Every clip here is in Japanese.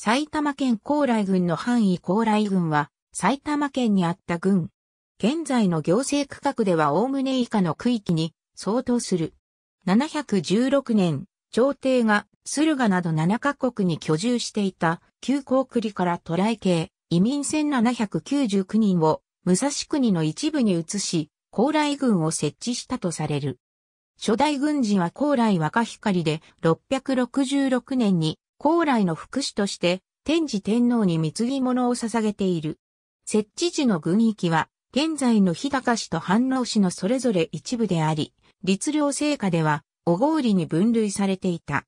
埼玉県高麗郡の範囲高麗郡は、埼玉県にあった郡。現在の行政区画ではおおむね以下の区域に相当する。716年、朝廷が駿河など7カ国に居住していた旧高栗から渡来系移民1799人を武蔵国の一部に移し、高麗軍を設置したとされる。初代軍人は高麗若光で666年に高麗の副祉として、天智天皇に貢ぎ物を捧げている。設置時の軍域は、現在の日高市と反応市のそれぞれ一部であり、律令聖果では、おごりに分類されていた。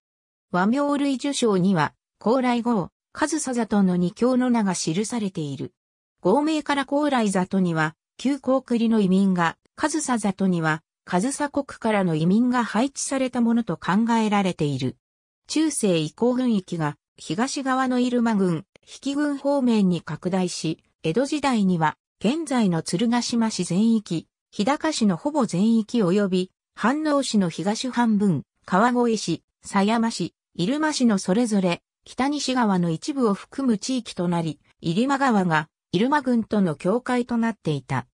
和名類受賞には、高麗号、和佐里の二教の名が記されている。合名から高麗里には、旧高栗の移民が、和佐里には、和佐国からの移民が配置されたものと考えられている。中世以降軍域が東側の入間郡、引き軍方面に拡大し、江戸時代には現在の鶴ヶ島市全域、日高市のほぼ全域及び、飯能市の東半分、川越市、狭山市、入間市のそれぞれ、北西側の一部を含む地域となり、入間川が入間郡との境界となっていた。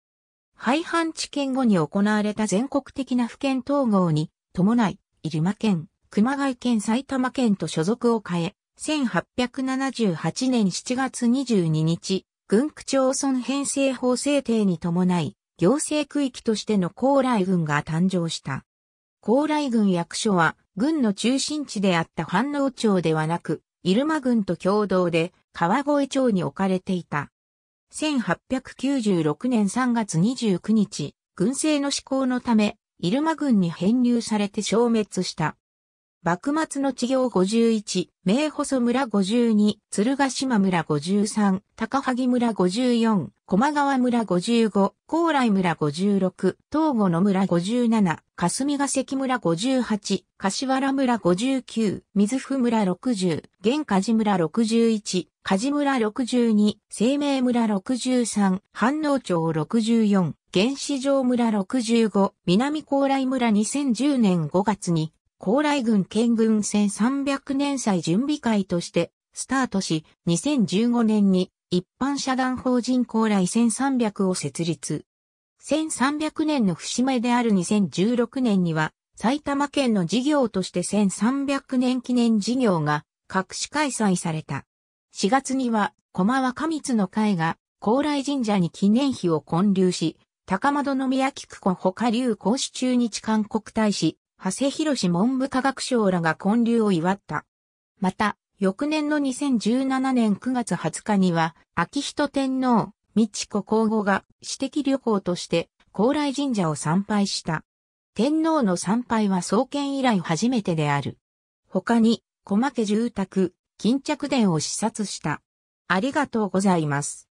廃藩置県後に行われた全国的な府県統合に伴い、入間県、熊谷県埼玉県と所属を変え、1878年7月22日、軍区町村編成法制定に伴い、行政区域としての高麗軍が誕生した。高麗軍役所は、軍の中心地であった反応町ではなく、入間軍と共同で川越町に置かれていた。1896年3月29日、軍政の施行のため、入間軍に編入されて消滅した。幕末の地行51、名細村52、鶴ヶ島村53、高萩村54、駒川村55、高麗村56、東郷野村57、霞ヶ関村58、柏原村59、水府村60、玄梶村61、梶村62、生命村63、反応町64、原始城村65、南高麗村2010年5月に高麗軍県軍戦300年祭準備会としてスタートし、2015年に一般社団法人高麗1300を設立。1300年の節目である2016年には、埼玉県の事業として1300年記念事業が各市開催された。4月には、駒若光の会が高麗神社に記念碑を建立し、高円宮菊子ほか、流講師中日韓国大使、長谷博文部科学省らが建立を祝った。また、翌年の2017年9月20日には、秋人天皇、美智子皇后が私的旅行として高麗神社を参拝した。天皇の参拝は創建以来初めてである。他に、小牧住宅、巾着殿を視察した。ありがとうございます。